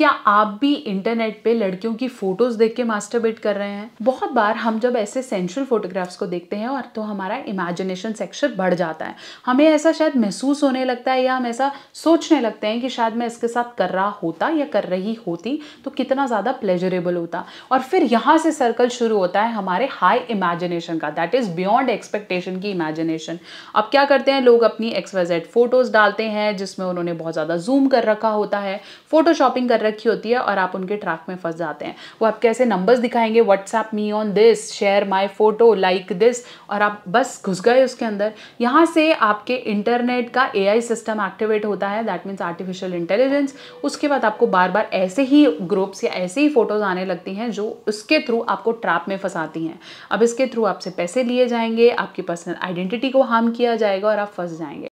क्या आप भी इंटरनेट पे लड़कियों की फोटोज देख के मास्टरबेट कर रहे हैं बहुत बार हम जब ऐसे सेंशुअल फोटोग्राफ्स को देखते हैं और तो हमारा इमेजिनेशन सेक्शन बढ़ जाता है हमें ऐसा शायद महसूस होने लगता है या हम ऐसा सोचने लगते हैं कि शायद मैं इसके साथ कर रहा होता या कर रही होती तो कितना ज़्यादा प्लेजरेबल होता और फिर यहाँ से सर्कल शुरू होता है हमारे हाई इमेजिनेशन का दैट इज़ बियॉन्ड एक्सपेक्टेशन की इमेजिनेशन अब क्या करते हैं लोग अपनी एक्सवाइजेड फोटोज़ डालते हैं जिसमें उन्होंने बहुत ज़्यादा जूम कर रखा होता है फोटोशॉपिंग कर रखी होती है और आप उनके ट्रैक में फंस जाते हैं वो आपके ऐसे नंबर्स दिखाएंगे WhatsApp me on this share my photo like this और आप बस घुस गए उसके अंदर यहाँ से आपके इंटरनेट का ए सिस्टम एक्टिवेट होता है दैट मीन्स आर्टिफिशियल इंटेलिजेंस उसके बाद आपको बार बार ऐसे ही ग्रुप्स या ऐसे ही फोटोज़ आने लगती हैं जो उसके थ्रू आपको ट्रैप में फंसाती हैं अब इसके थ्रू आपसे पैसे लिए जाएंगे आपकी पर्सनल आइडेंटिटी को हार्म किया जाएगा और आप फंस जाएंगे